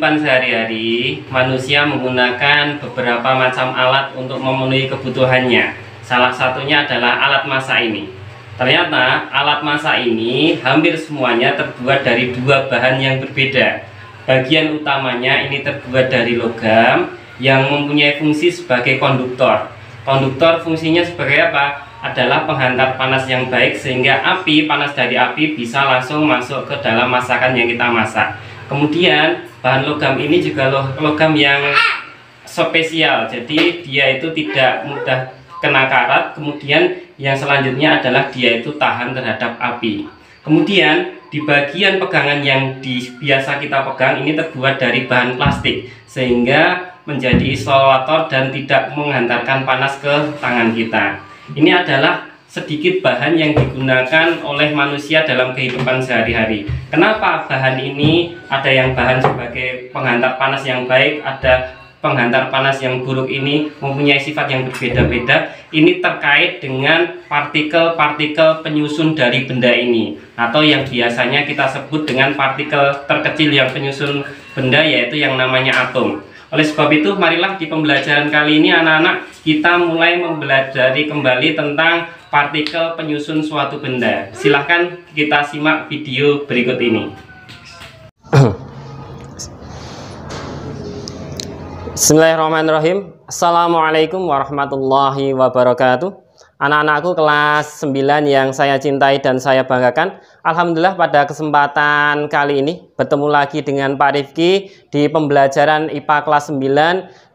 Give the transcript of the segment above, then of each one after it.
kehidupan sehari-hari, manusia menggunakan beberapa macam alat untuk memenuhi kebutuhannya. Salah satunya adalah alat masak ini. Ternyata alat masak ini hampir semuanya terbuat dari dua bahan yang berbeda. Bagian utamanya ini terbuat dari logam yang mempunyai fungsi sebagai konduktor. Konduktor fungsinya sebagai apa? Adalah penghantar panas yang baik sehingga api, panas dari api bisa langsung masuk ke dalam masakan yang kita masak. Kemudian bahan logam ini juga logam yang spesial jadi dia itu tidak mudah kena karat kemudian yang selanjutnya adalah dia itu tahan terhadap api kemudian di bagian pegangan yang di, biasa kita pegang ini terbuat dari bahan plastik sehingga menjadi isolator dan tidak menghantarkan panas ke tangan kita ini adalah sedikit bahan yang digunakan oleh manusia dalam kehidupan sehari-hari. Kenapa bahan ini ada yang bahan sebagai penghantar panas yang baik, ada penghantar panas yang buruk ini mempunyai sifat yang berbeda-beda. Ini terkait dengan partikel-partikel penyusun dari benda ini atau yang biasanya kita sebut dengan partikel terkecil yang penyusun benda yaitu yang namanya atom. Oleh sebab itu, marilah di pembelajaran kali ini anak-anak kita mulai mempelajari kembali tentang partikel penyusun suatu benda. Silahkan kita simak video berikut ini. Bismillahirrahmanirrahim. Assalamualaikum warahmatullahi wabarakatuh. Anak-anakku kelas 9 yang saya cintai dan saya banggakan. Alhamdulillah pada kesempatan kali ini bertemu lagi dengan Pak Rifki di pembelajaran IPA kelas 9.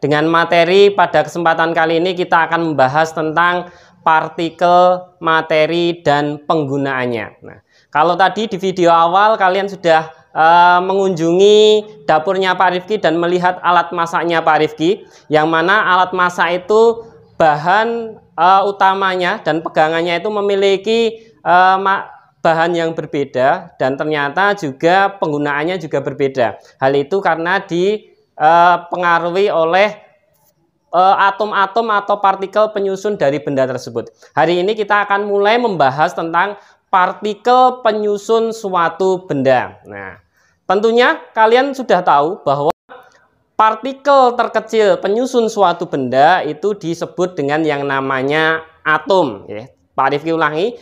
Dengan materi pada kesempatan kali ini kita akan membahas tentang partikel, materi, dan penggunaannya. Nah, kalau tadi di video awal kalian sudah uh, mengunjungi dapurnya Pak Rifki dan melihat alat masaknya Pak Rifki, yang mana alat masak itu bahan uh, utamanya dan pegangannya itu memiliki uh, bahan yang berbeda dan ternyata juga penggunaannya juga berbeda. Hal itu karena dipengaruhi oleh Eh, atom-atom atau partikel penyusun dari benda tersebut. Hari ini kita akan mulai membahas tentang partikel penyusun suatu benda. Nah, tentunya kalian sudah tahu bahwa partikel terkecil penyusun suatu benda itu disebut dengan yang namanya atom. Ya. Pak Rifki ulangi,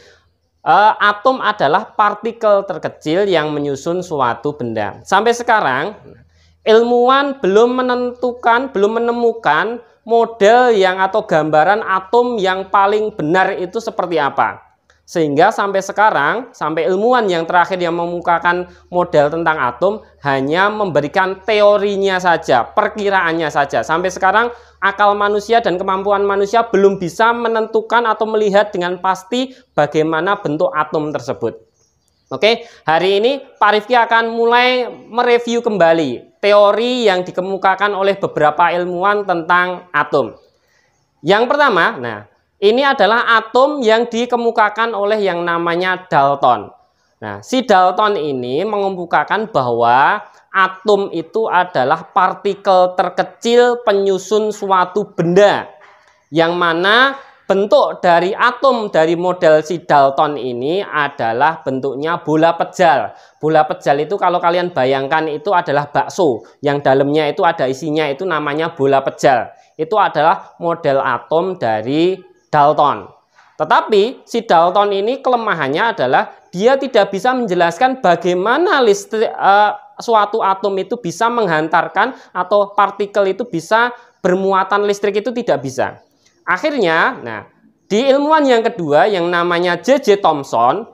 eh, atom adalah partikel terkecil yang menyusun suatu benda. Sampai sekarang ilmuwan belum menentukan, belum menemukan model yang atau gambaran atom yang paling benar itu seperti apa. Sehingga sampai sekarang, sampai ilmuwan yang terakhir yang memukakan model tentang atom hanya memberikan teorinya saja, perkiraannya saja. Sampai sekarang akal manusia dan kemampuan manusia belum bisa menentukan atau melihat dengan pasti bagaimana bentuk atom tersebut. Oke, hari ini Pak Rifki akan mulai mereview kembali teori yang dikemukakan oleh beberapa ilmuwan tentang atom. Yang pertama, nah ini adalah atom yang dikemukakan oleh yang namanya Dalton. Nah, si Dalton ini mengemukakan bahwa atom itu adalah partikel terkecil penyusun suatu benda yang mana bentuk dari atom dari model si Dalton ini adalah bentuknya bola pejal. Bola pejal itu kalau kalian bayangkan itu adalah bakso yang dalamnya itu ada isinya itu namanya bola pejal. Itu adalah model atom dari Dalton. Tetapi si Dalton ini kelemahannya adalah dia tidak bisa menjelaskan bagaimana listrik uh, suatu atom itu bisa menghantarkan atau partikel itu bisa bermuatan listrik itu tidak bisa. Akhirnya, nah, di ilmuwan yang kedua yang namanya J.J. Thomson,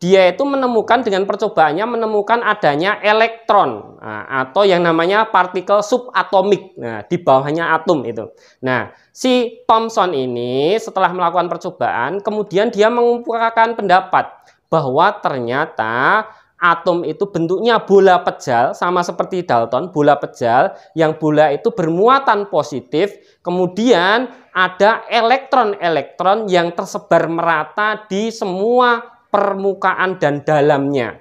dia itu menemukan dengan percobaannya menemukan adanya elektron nah, atau yang namanya partikel subatomik nah, di bawahnya atom itu. Nah, si Thomson ini setelah melakukan percobaan kemudian dia mengumpulkan pendapat bahwa ternyata atom itu bentuknya bola pejal sama seperti Dalton bola pejal yang bola itu bermuatan positif Kemudian ada elektron-elektron yang tersebar merata di semua permukaan dan dalamnya.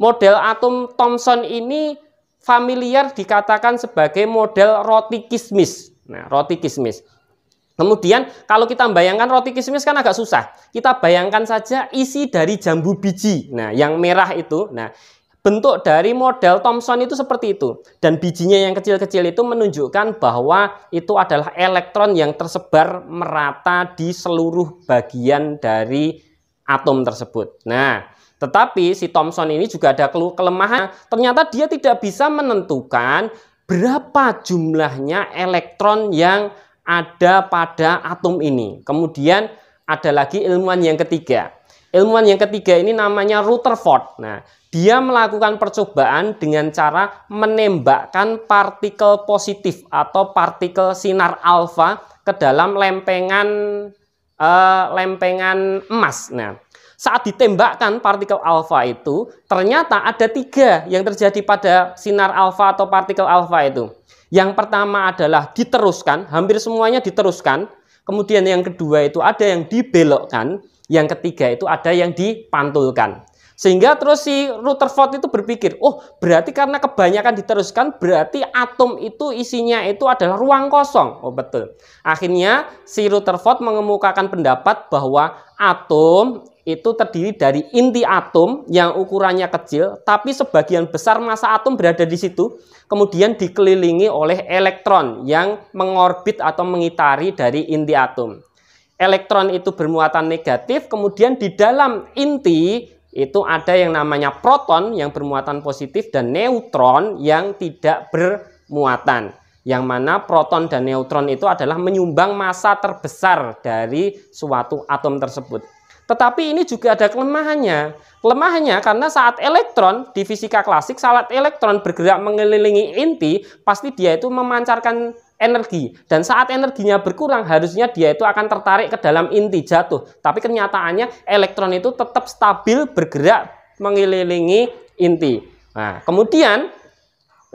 Model atom Thomson ini familiar dikatakan sebagai model roti kismis. Nah, roti kismis. Kemudian kalau kita bayangkan roti kismis kan agak susah. Kita bayangkan saja isi dari jambu biji. Nah, yang merah itu. Nah, Bentuk dari model Thomson itu seperti itu. Dan bijinya yang kecil-kecil itu menunjukkan bahwa itu adalah elektron yang tersebar merata di seluruh bagian dari atom tersebut. Nah, tetapi si Thomson ini juga ada kelemahan. Ternyata dia tidak bisa menentukan berapa jumlahnya elektron yang ada pada atom ini. Kemudian ada lagi ilmuwan yang ketiga. Ilmuwan yang ketiga ini namanya Rutherford. Nah, dia melakukan percobaan dengan cara menembakkan partikel positif atau partikel sinar alfa ke dalam lempengan uh, lempengan emas. Nah, saat ditembakkan partikel alfa itu, ternyata ada tiga yang terjadi pada sinar alfa atau partikel alfa itu. Yang pertama adalah diteruskan, hampir semuanya diteruskan. Kemudian yang kedua itu ada yang dibelokkan, yang ketiga itu ada yang dipantulkan. Sehingga terus si Rutherford itu berpikir, oh berarti karena kebanyakan diteruskan, berarti atom itu isinya itu adalah ruang kosong. Oh betul. Akhirnya si Rutherford mengemukakan pendapat bahwa atom itu terdiri dari inti atom yang ukurannya kecil, tapi sebagian besar massa atom berada di situ, kemudian dikelilingi oleh elektron yang mengorbit atau mengitari dari inti atom elektron itu bermuatan negatif, kemudian di dalam inti itu ada yang namanya proton yang bermuatan positif dan neutron yang tidak bermuatan. Yang mana proton dan neutron itu adalah menyumbang massa terbesar dari suatu atom tersebut. Tetapi ini juga ada kelemahannya. Kelemahannya karena saat elektron di fisika klasik, saat elektron bergerak mengelilingi inti, pasti dia itu memancarkan energi dan saat energinya berkurang harusnya dia itu akan tertarik ke dalam inti jatuh tapi kenyataannya elektron itu tetap stabil bergerak mengelilingi inti nah kemudian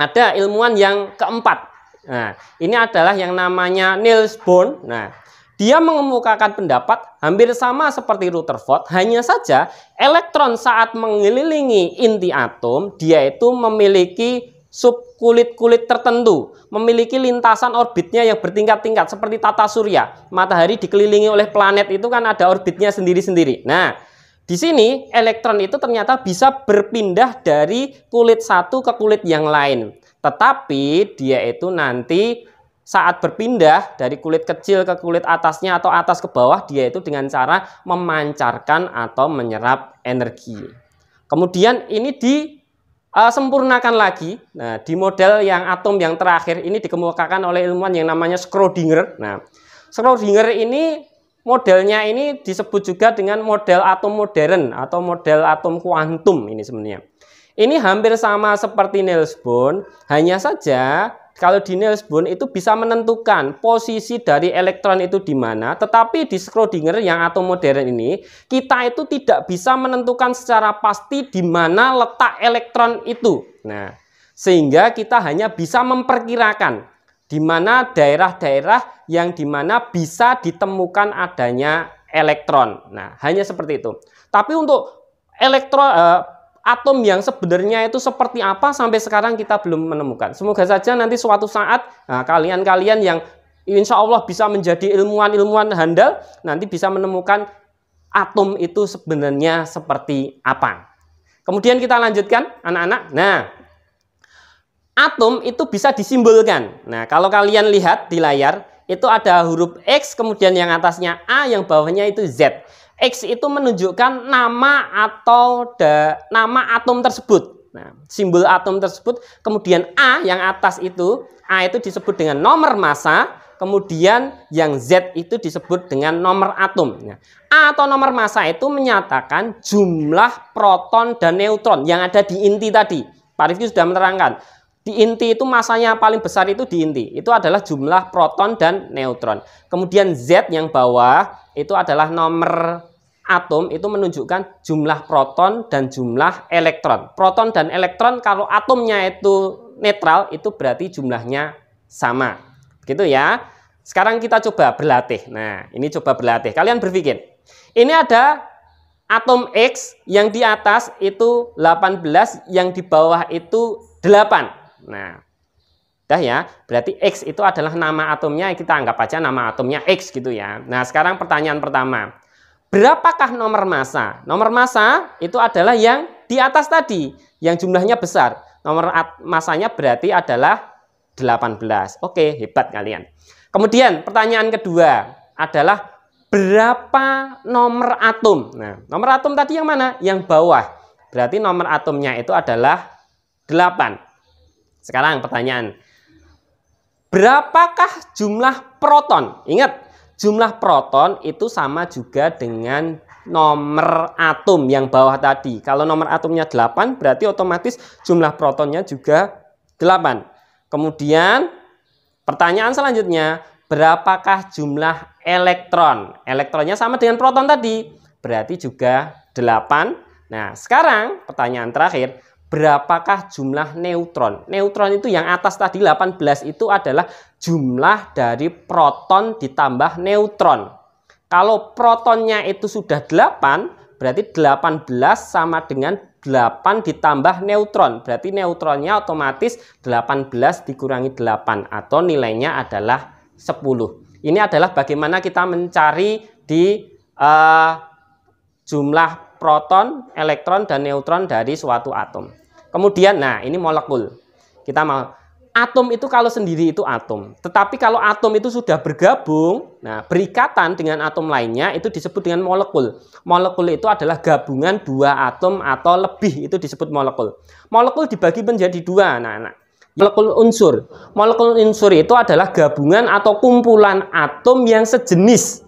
ada ilmuwan yang keempat nah ini adalah yang namanya Niels Bohr nah dia mengemukakan pendapat hampir sama seperti Rutherford, hanya saja elektron saat mengelilingi inti atom, dia itu memiliki subkulit-kulit tertentu memiliki lintasan orbitnya yang bertingkat-tingkat seperti tata surya. Matahari dikelilingi oleh planet itu kan ada orbitnya sendiri-sendiri. Nah, di sini elektron itu ternyata bisa berpindah dari kulit satu ke kulit yang lain. Tetapi dia itu nanti saat berpindah dari kulit kecil ke kulit atasnya atau atas ke bawah dia itu dengan cara memancarkan atau menyerap energi. Kemudian ini di uh, sempurnakan lagi. Nah, di model yang atom yang terakhir ini dikemukakan oleh ilmuwan yang namanya Schrödinger. Nah, Schrödinger ini modelnya ini disebut juga dengan model atom modern atau model atom kuantum ini sebenarnya. Ini hampir sama seperti Niels Bohr, hanya saja kalau di Niels Bohr itu bisa menentukan posisi dari elektron itu di mana, tetapi di Schrödinger yang atom modern ini, kita itu tidak bisa menentukan secara pasti di mana letak elektron itu. Nah, sehingga kita hanya bisa memperkirakan di mana daerah-daerah yang di mana bisa ditemukan adanya elektron. Nah, hanya seperti itu. Tapi untuk elektron eh, atom yang sebenarnya itu seperti apa sampai sekarang kita belum menemukan. Semoga saja nanti suatu saat nah, kalian-kalian nah, yang insya Allah bisa menjadi ilmuwan-ilmuwan handal nanti bisa menemukan atom itu sebenarnya seperti apa. Kemudian kita lanjutkan anak-anak. Nah, atom itu bisa disimbolkan. Nah, kalau kalian lihat di layar itu ada huruf X kemudian yang atasnya A yang bawahnya itu Z. X itu menunjukkan nama atau da, nama atom tersebut. Nah, simbol atom tersebut, kemudian A yang atas itu, A itu disebut dengan nomor massa, kemudian yang Z itu disebut dengan nomor atom. Nah, A atau nomor massa itu menyatakan jumlah proton dan neutron yang ada di inti tadi. Pak Rifki sudah menerangkan di inti itu masanya paling besar itu di inti. Itu adalah jumlah proton dan neutron. Kemudian Z yang bawah itu adalah nomor atom itu menunjukkan jumlah proton dan jumlah elektron. Proton dan elektron kalau atomnya itu netral itu berarti jumlahnya sama. gitu ya. Sekarang kita coba berlatih. Nah, ini coba berlatih. Kalian berpikir, ini ada atom X yang di atas itu 18, yang di bawah itu 8. Nah, Dah ya, berarti X itu adalah nama atomnya, kita anggap aja nama atomnya X gitu ya. Nah, sekarang pertanyaan pertama. Berapakah nomor massa? Nomor massa itu adalah yang di atas tadi, yang jumlahnya besar. Nomor masanya berarti adalah 18. Oke, hebat kalian. Kemudian pertanyaan kedua adalah berapa nomor atom? Nah, nomor atom tadi yang mana? Yang bawah. Berarti nomor atomnya itu adalah 8. Sekarang pertanyaan. Berapakah jumlah proton? Ingat, jumlah proton itu sama juga dengan nomor atom yang bawah tadi. Kalau nomor atomnya 8 berarti otomatis jumlah protonnya juga 8. Kemudian pertanyaan selanjutnya, berapakah jumlah elektron? Elektronnya sama dengan proton tadi, berarti juga 8. Nah, sekarang pertanyaan terakhir, berapakah jumlah neutron? Neutron itu yang atas tadi 18 itu adalah jumlah dari proton ditambah neutron. Kalau protonnya itu sudah 8, berarti 18 sama dengan 8 ditambah neutron. Berarti neutronnya otomatis 18 dikurangi 8 atau nilainya adalah 10. Ini adalah bagaimana kita mencari di uh, jumlah proton, elektron, dan neutron dari suatu atom. Kemudian, nah ini molekul. Kita mau atom itu kalau sendiri itu atom. Tetapi kalau atom itu sudah bergabung, nah berikatan dengan atom lainnya itu disebut dengan molekul. Molekul itu adalah gabungan dua atom atau lebih itu disebut molekul. Molekul dibagi menjadi dua, anak-anak molekul unsur. Molekul unsur itu adalah gabungan atau kumpulan atom yang sejenis.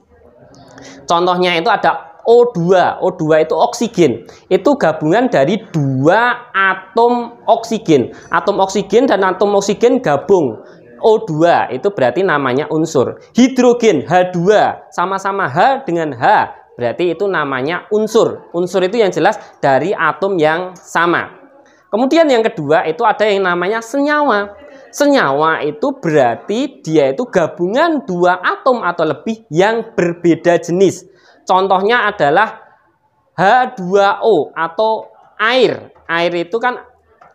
Contohnya itu ada O2. O2 itu oksigen. Itu gabungan dari dua atom oksigen. Atom oksigen dan atom oksigen gabung. O2 itu berarti namanya unsur. Hidrogen H2 sama-sama H dengan H berarti itu namanya unsur. Unsur itu yang jelas dari atom yang sama. Kemudian yang kedua itu ada yang namanya senyawa. Senyawa itu berarti dia itu gabungan dua atom atau lebih yang berbeda jenis. Contohnya adalah H2O atau air. Air itu kan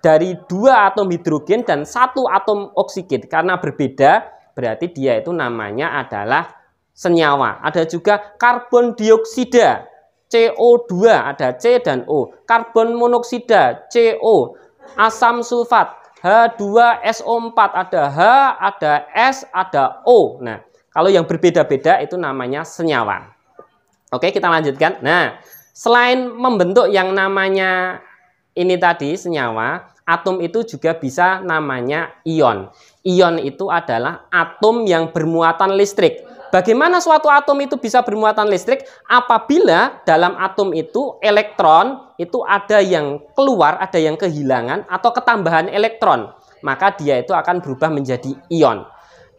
dari dua atom hidrogen dan satu atom oksigen. Karena berbeda, berarti dia itu namanya adalah senyawa. Ada juga karbon dioksida, CO2, ada C dan O. Karbon monoksida, CO. Asam sulfat, H2SO4, ada H, ada S, ada O. Nah, kalau yang berbeda-beda itu namanya senyawa. Oke, kita lanjutkan. Nah, selain membentuk yang namanya ini tadi senyawa, atom itu juga bisa namanya ion. Ion itu adalah atom yang bermuatan listrik. Bagaimana suatu atom itu bisa bermuatan listrik? Apabila dalam atom itu elektron itu ada yang keluar, ada yang kehilangan atau ketambahan elektron, maka dia itu akan berubah menjadi ion.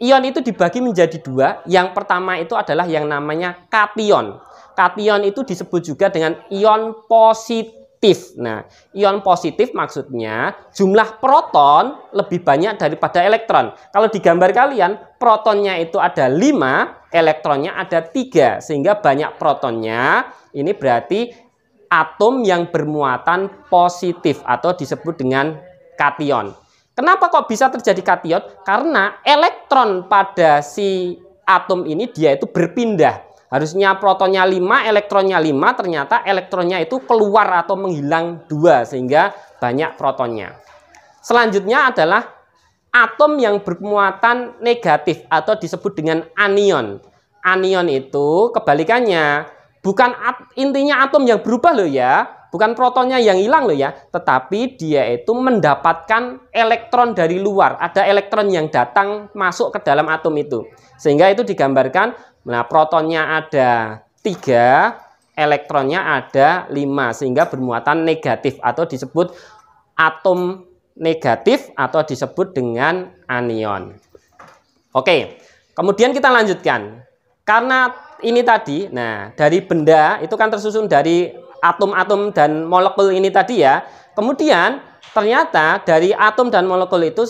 Ion itu dibagi menjadi dua. Yang pertama itu adalah yang namanya kation. Kation itu disebut juga dengan ion positif. Nah, ion positif maksudnya jumlah proton lebih banyak daripada elektron. Kalau di gambar kalian, protonnya itu ada 5, elektronnya ada 3. Sehingga banyak protonnya, ini berarti atom yang bermuatan positif atau disebut dengan kation. Kenapa kok bisa terjadi kation? Karena elektron pada si atom ini dia itu berpindah Harusnya protonnya 5, elektronnya 5, ternyata elektronnya itu keluar atau menghilang dua sehingga banyak protonnya. Selanjutnya adalah atom yang bermuatan negatif atau disebut dengan anion. Anion itu kebalikannya bukan intinya atom yang berubah loh ya, bukan protonnya yang hilang loh ya, tetapi dia itu mendapatkan elektron dari luar. Ada elektron yang datang masuk ke dalam atom itu. Sehingga itu digambarkan Nah, protonnya ada tiga, elektronnya ada lima, sehingga bermuatan negatif atau disebut atom negatif atau disebut dengan anion. Oke, kemudian kita lanjutkan. Karena ini tadi, nah dari benda itu kan tersusun dari atom-atom dan molekul ini tadi ya. Kemudian ternyata dari atom dan molekul itu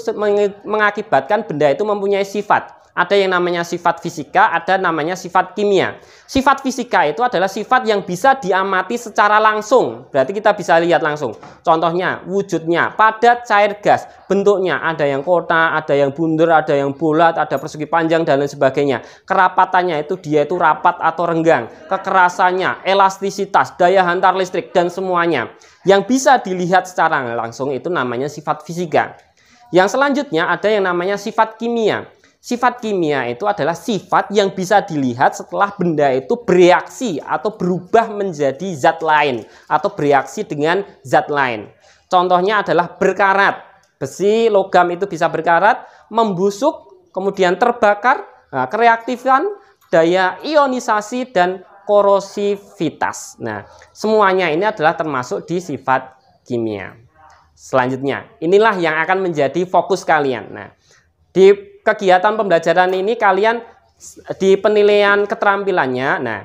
mengakibatkan benda itu mempunyai sifat ada yang namanya sifat fisika, ada namanya sifat kimia. Sifat fisika itu adalah sifat yang bisa diamati secara langsung. Berarti kita bisa lihat langsung. Contohnya wujudnya padat, cair, gas. Bentuknya ada yang kota, ada yang bundar, ada yang bulat, ada persegi panjang dan lain sebagainya. Kerapatannya itu dia itu rapat atau renggang. Kekerasannya, elastisitas, daya hantar listrik dan semuanya. Yang bisa dilihat secara langsung itu namanya sifat fisika. Yang selanjutnya ada yang namanya sifat kimia. Sifat kimia itu adalah sifat yang bisa dilihat setelah benda itu bereaksi atau berubah menjadi zat lain atau bereaksi dengan zat lain. Contohnya adalah berkarat. Besi logam itu bisa berkarat, membusuk, kemudian terbakar, nah, daya ionisasi dan korosivitas. Nah, semuanya ini adalah termasuk di sifat kimia. Selanjutnya, inilah yang akan menjadi fokus kalian. Nah, di kegiatan pembelajaran ini kalian di penilaian keterampilannya. Nah,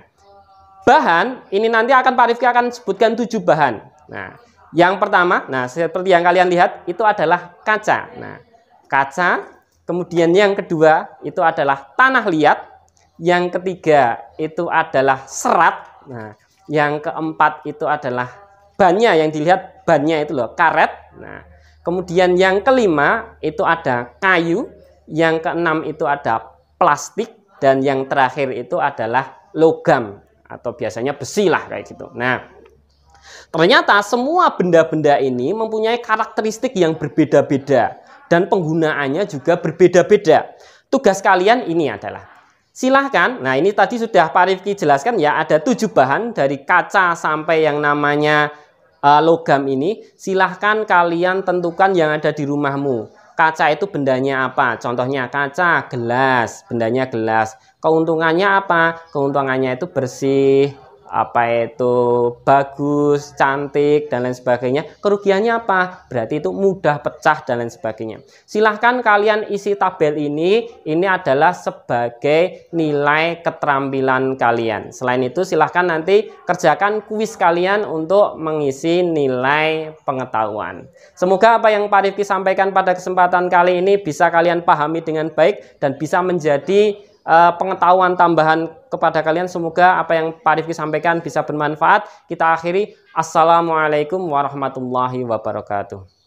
bahan ini nanti akan Pak Rifki akan sebutkan tujuh bahan. Nah, yang pertama, nah seperti yang kalian lihat itu adalah kaca. Nah, kaca. Kemudian yang kedua itu adalah tanah liat. Yang ketiga itu adalah serat. Nah, yang keempat itu adalah bannya yang dilihat bannya itu loh karet. Nah, kemudian yang kelima itu ada kayu yang keenam itu ada plastik, dan yang terakhir itu adalah logam atau biasanya besi lah kayak gitu. Nah, ternyata semua benda-benda ini mempunyai karakteristik yang berbeda-beda dan penggunaannya juga berbeda-beda. Tugas kalian ini adalah silahkan. Nah, ini tadi sudah Pak Rifki jelaskan ya ada tujuh bahan dari kaca sampai yang namanya eh, logam ini. Silahkan kalian tentukan yang ada di rumahmu kaca itu bendanya apa? Contohnya kaca, gelas, bendanya gelas. Keuntungannya apa? Keuntungannya itu bersih, apa itu bagus, cantik dan lain sebagainya. Kerugiannya apa? Berarti itu mudah pecah dan lain sebagainya. Silahkan kalian isi tabel ini. Ini adalah sebagai nilai keterampilan kalian. Selain itu silahkan nanti kerjakan kuis kalian untuk mengisi nilai pengetahuan. Semoga apa yang Pak Rifki sampaikan pada kesempatan kali ini bisa kalian pahami dengan baik dan bisa menjadi uh, pengetahuan tambahan kepada kalian. Semoga apa yang Pak Rifki sampaikan bisa bermanfaat. Kita akhiri. Assalamualaikum warahmatullahi wabarakatuh.